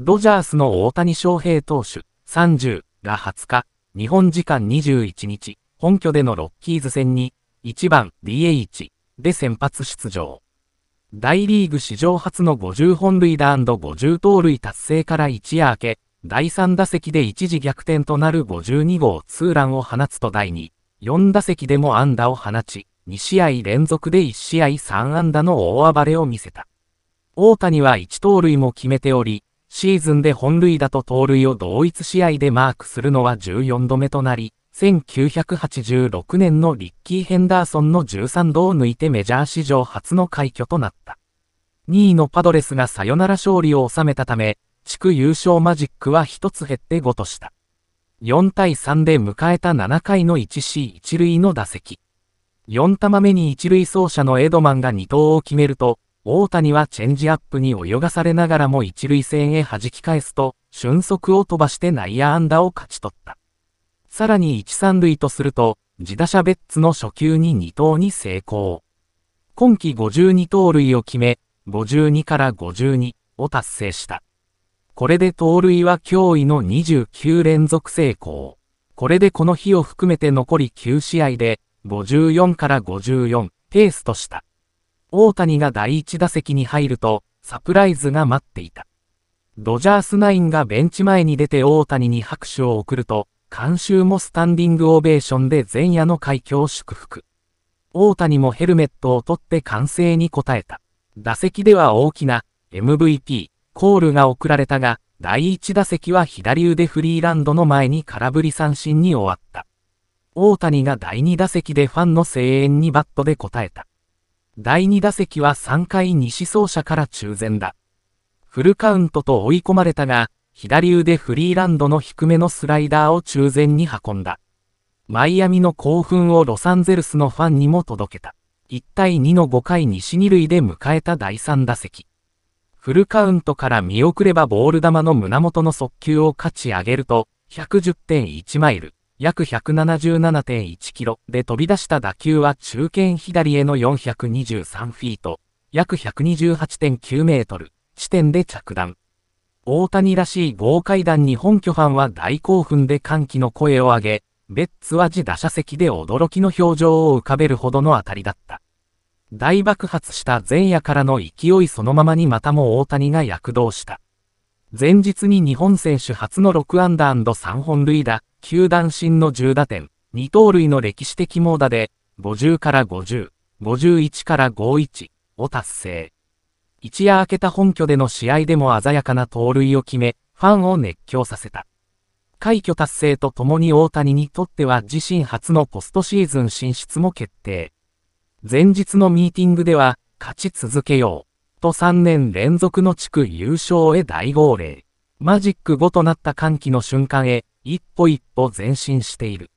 ドジャースの大谷翔平投手30が20日、日本時間21日、本拠でのロッキーズ戦に、1番 DH で先発出場。大リーグ史上初の50本塁打 &50 盗塁達成から一夜明け、第3打席で一時逆転となる52号ツーランを放つと第2、4打席でも安打を放ち、2試合連続で1試合3安打の大暴れを見せた。大谷は1盗塁も決めており、シーズンで本塁打と盗塁を同一試合でマークするのは14度目となり、1986年のリッキー・ヘンダーソンの13度を抜いてメジャー史上初の快挙となった。2位のパドレスがサヨナラ勝利を収めたため、地区優勝マジックは1つ減って5とした。4対3で迎えた7回の 1C1 塁の打席。4球目に1塁走者のエドマンが2投を決めると、大谷はチェンジアップに泳がされながらも一塁線へ弾き返すと、俊足を飛ばして内野安打を勝ち取った。さらに一三塁とすると、自打者ベッツの初球に2投に成功。今季52盗塁を決め、52から52を達成した。これで盗塁は驚異の29連続成功。これでこの日を含めて残り9試合で、54から54ペースとした。大谷が第1打席に入ると、サプライズが待っていた。ドジャースナインがベンチ前に出て大谷に拍手を送ると、観衆もスタンディングオベーションで前夜の快挙を祝福。大谷もヘルメットを取って歓声に応えた。打席では大きな MVP コールが送られたが、第1打席は左腕フリーランドの前に空振り三振に終わった。大谷が第2打席でファンの声援にバットで応えた。第2打席は3回西走者から中前だ。フルカウントと追い込まれたが、左腕フリーランドの低めのスライダーを中前に運んだ。マイアミの興奮をロサンゼルスのファンにも届けた。1対2の5回西2塁で迎えた第3打席。フルカウントから見送ればボール球の胸元の速球を勝ち上げると、110.1マイル。約177.1キロで飛び出した打球は中堅左への423フィート、約128.9メートル、地点で着弾。大谷らしい豪快弾に本拠ファンは大興奮で歓喜の声を上げ、ベッツは自打者席で驚きの表情を浮かべるほどの当たりだった。大爆発した前夜からの勢いそのままにまたも大谷が躍動した。前日に日本選手初の6安打 &3 本塁打、球団新の10打点、2盗塁の歴史的猛打で、50から50、51から51を達成。一夜明けた本拠での試合でも鮮やかな盗塁を決め、ファンを熱狂させた。快挙達成とともに大谷にとっては自身初のポストシーズン進出も決定。前日のミーティングでは、勝ち続けよう。と3年連続の地区優勝へ大号令。マジック5となった歓喜の瞬間へ、一歩一歩前進している。